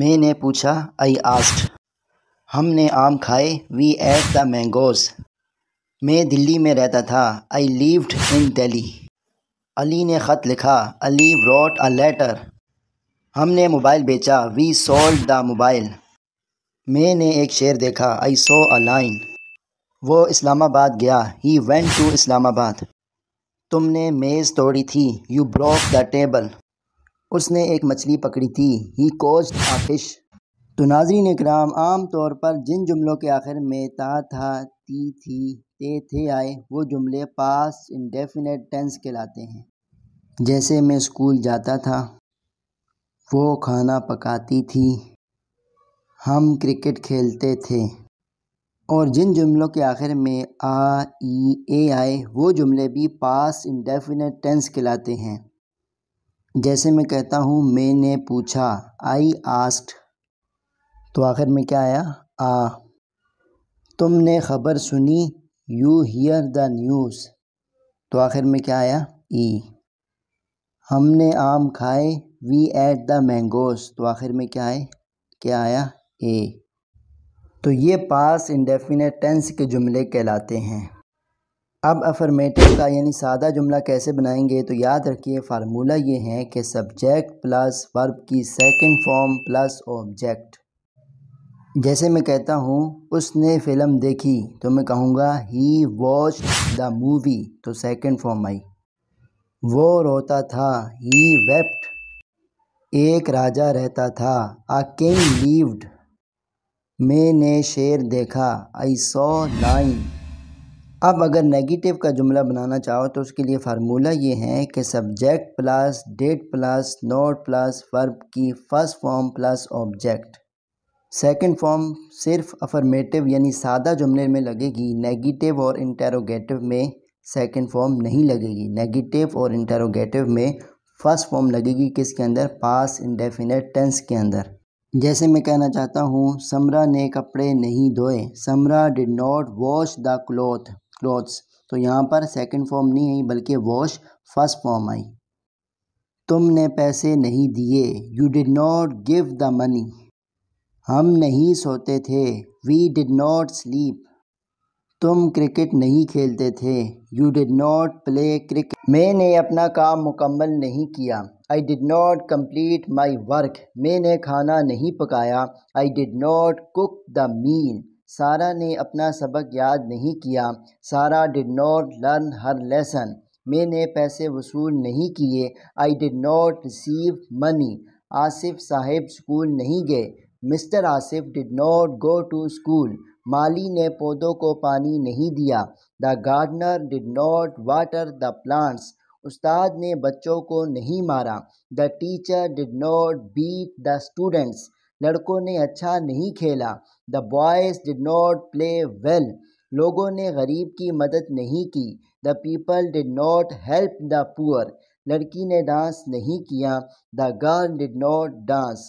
मैंने पूछा I asked हमने आम खाए वी एट द मैंगोज मैं दिल्ली में रहता था I lived in Delhi Ali ने ख़त लिखा अली रॉट अ लेटर हमने मोबाइल बेचा वी सोल्ड द मोबाइल मैंने एक शेर देखा आई सो अ लाइन वो इस्लामाबाद गया ही वेंट टू इस्लामाबाद तुमने मेज़ तोड़ी थी यू ब्रॉक द टेबल उसने एक मछली पकड़ी थी ही कोच आ फिश तो नाजरीन कराम आम तौर पर जिन जुमलों के आखिर में ता था ती थी ते थे आए वो जुमले पास इंडेफिनेट टेंस कहलाते हैं जैसे मैं स्कूल जाता था वो खाना पकाती थी हम क्रिकेट खेलते थे और जिन जुमलों के आखिर में आ ई ए आए वो जुमले भी पास इंडेफिनेट टेंस कहलाते हैं जैसे मैं कहता हूँ मैंने पूछा आई आस्ट तो आखिर में क्या आया आ तुमने खबर सुनी यू हियर द न्यूज़ तो आखिर में क्या आया ई e. हमने आम खाए वी एट द मैंगोस तो आखिर में क्या है क्या आया ए तो ये पास इंडेफिनेट टेंस के जुमले कहलाते हैं अब अफर्मेटिव का यानी सादा जुमला कैसे बनाएंगे तो याद रखिए फार्मूला ये है कि सब्जेक्ट प्लस वर्ब की सेकंड फॉर्म प्लस ऑब्जेक्ट जैसे मैं कहता हूँ उसने फ़िल्म देखी तो मैं कहूँगा ही वॉच द मूवी तो सेकंड फॉर्म आई वो रोता था ही वेप्ट एक राजा रहता था आ किंग लीव्ड मैंने शेर देखा आई सॉ लाइन अब अगर नेगेटिव का जुमला बनाना चाहो तो उसके लिए फार्मूला ये है कि subject plus did plus not plus verb की first form plus object second form सिर्फ अफर्मेटिव यानी सादा जुमले में लगेगी नेगेटिव और इंटेरोगेटिव में सेकंड फॉर्म नहीं लगेगी नेगेटिव और इंटेरोगेटिव में फर्स्ट फॉर्म लगेगी किसके अंदर पास इंडेफिनेट टेंस के अंदर जैसे मैं कहना चाहता हूँ समरा ने कपड़े नहीं धोए Samra did not wash the cloth clothes तो यहाँ पर सेकंड फॉर्म नहीं आई बल्कि वॉश फर्स्ट फॉर्म आई तुमने पैसे नहीं दिए you did not give the money हम नहीं सोते थे वी डिड नॉट स्लीप तुम क्रिकेट नहीं खेलते थे you did not play cricket मैंने अपना काम मुकम्मल नहीं किया I did not complete my work मैंने खाना नहीं पकाया I did not cook the meal Sara ने अपना सबक याद नहीं किया Sara did not learn her lesson मैंने पैसे वसूल नहीं किए I did not receive money Asif Sahib school नहीं गए mister Asif did not go to school माली ने पौधों को पानी नहीं दिया the gardener did not water the plants उस्ताद ने बच्चों को नहीं मारा the teacher did not beat the students लड़कों ने अच्छा नहीं खेला the boys did not play well लोगों ने गरीब की मदद नहीं की the people did not help the poor लड़की ने डांस नहीं किया the girl did not dance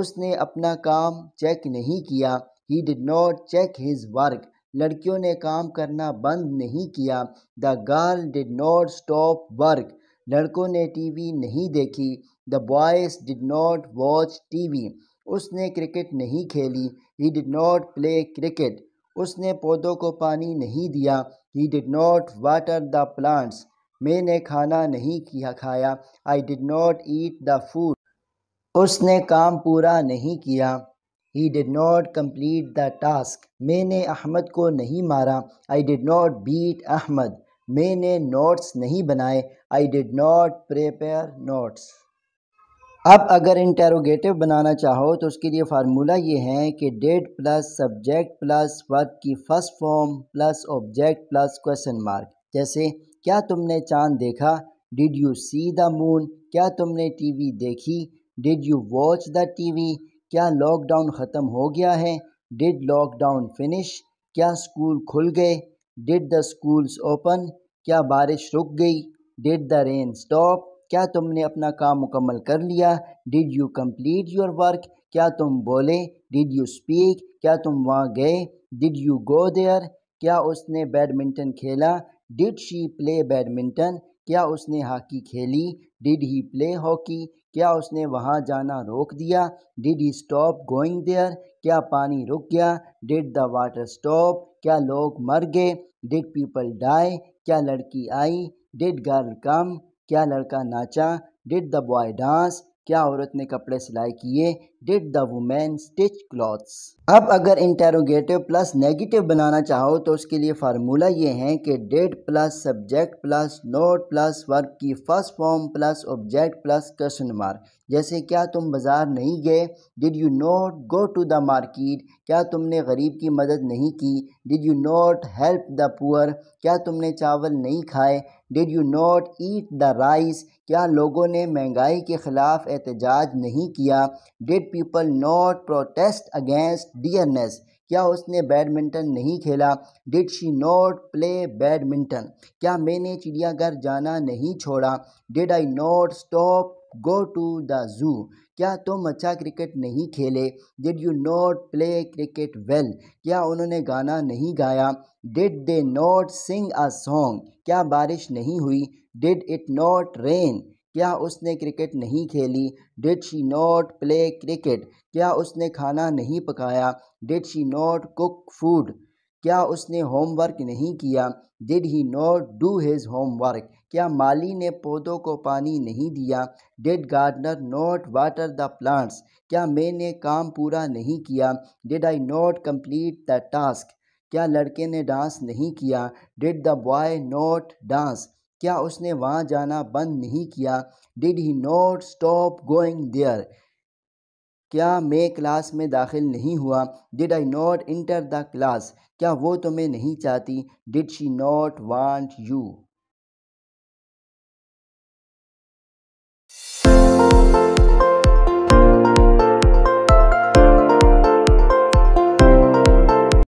उसने अपना काम चेक नहीं किया he did not check his work लड़कियों ने काम करना बंद नहीं किया the girl did not stop work लड़कों ने टीवी नहीं देखी the boys did not watch TV उसने क्रिकेट नहीं खेली he did not play cricket उसने पौधों को पानी नहीं दिया he did not water the plants मैंने खाना नहीं किया खाया आई did not eat the food उसने काम पूरा नहीं किया he did not complete the task मैंने अहमद को नहीं मारा I did not beat Ahmad मैंने नोट्स नहीं बनाए I did not prepare notes अब अगर इंटेरोगेटिव बनाना चाहो तो उसके लिए फार्मूला ये है कि did plus subject plus verb की first form plus object plus question mark जैसे क्या तुमने चांद देखा did you see the moon क्या तुमने टीवी देखी did you watch the TV क्या लॉकडाउन ख़त्म हो गया है डिड लॉकडाउन फिनिश क्या स्कूल खुल गए डिड द स्कूल्स ओपन क्या बारिश रुक गई डिड द रेन स्टॉप क्या तुमने अपना काम मुकम्मल कर लिया did you complete your work क्या तुम बोले डिड यू स्पीक क्या तुम वहाँ गए डिड यू गो देयर क्या उसने बैडमिंटन खेला डिड शी प्ले बैडमिंटन क्या उसने हॉकी खेली डिड ही प्ले हॉकी क्या उसने वहाँ जाना रोक दिया did he stop going there क्या पानी रुक गया डिड द वाटर स्टॉप क्या लोग मर गए डिड पीपल डाई क्या लड़की आई डिड गर्ल कम क्या लड़का नाचा डिड द बॉय डांस क्या औरत ने कपड़े सिलाई किए did the women stitch clothes अब अगर इंटेरोगेटिव प्लस नेगेटिव बनाना चाहो तो उसके लिए फार्मूला ये है कि did plus subject plus not plus verb की first form plus object plus question mark जैसे क्या तुम बाज़ार नहीं गए did you not go to the market क्या तुमने गरीब की मदद नहीं की did you not help the poor क्या तुमने चावल नहीं खाए did you not eat the rice क्या लोगों ने महंगाई के ख़िलाफ़ एहतजाज नहीं किया did people not protest against dearness क्या उसने बैडमिंटन नहीं खेला did she not play badminton क्या मैंने चिड़ियाघर जाना नहीं छोड़ा did I not stop go to the zoo क्या तुम अच्छा क्रिकेट नहीं खेले did you not play cricket well क्या उन्होंने गाना नहीं गाया did they not sing a song क्या बारिश नहीं हुई डिड इट नॉट रेन क्या उसने क्रिकेट नहीं खेली did she not play cricket क्या उसने खाना नहीं पकाया did she not cook food क्या उसने होमवर्क नहीं किया did he not do his homework क्या माली ने पौधों को पानी नहीं दिया did gardener not water the plants क्या मैंने काम पूरा नहीं किया did I not complete the task क्या लड़के ने डांस नहीं किया did the boy not dance क्या उसने वहाँ जाना बंद नहीं किया did he not stop going there क्या मैं क्लास में दाखिल नहीं हुआ did I not enter the class क्या वो तुम्हें नहीं चाहती did she not want you